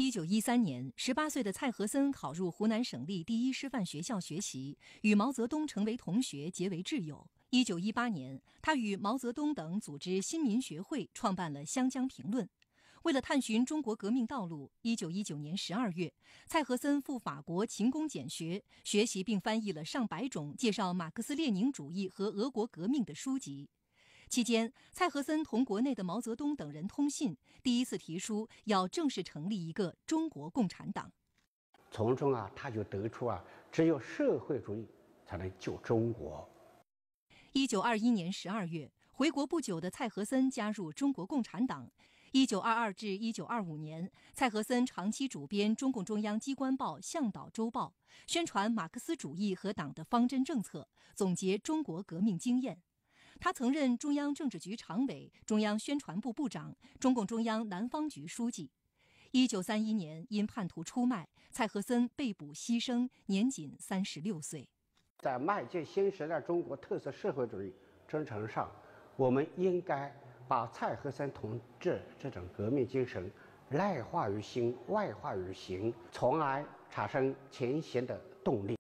一九一三年，十八岁的蔡和森考入湖南省立第一师范学校学习，与毛泽东成为同学，结为挚友。一九一八年，他与毛泽东等组织新民学会，创办了《湘江评论》。为了探寻中国革命道路，一九一九年十二月，蔡和森赴法国勤工俭学，学习并翻译了上百种介绍马克思列宁主义和俄国革命的书籍。期间，蔡和森同国内的毛泽东等人通信，第一次提出要正式成立一个中国共产党。从中啊，他就得出啊，只有社会主义才能救中国。一九二一年十二月，回国不久的蔡和森加入中国共产党。一九二二至一九二五年，蔡和森长期主编中共中央机关报《向导周报》，宣传马克思主义和党的方针政策，总结中国革命经验。他曾任中央政治局常委、中央宣传部部长、中共中央南方局书记。一九三一年，因叛徒出卖，蔡和森被捕牺牲，年仅三十六岁。在迈进新时代中国特色社会主义征程上，我们应该把蔡和森同志这种革命精神内化于心、外化于行，从而产生前行的动力。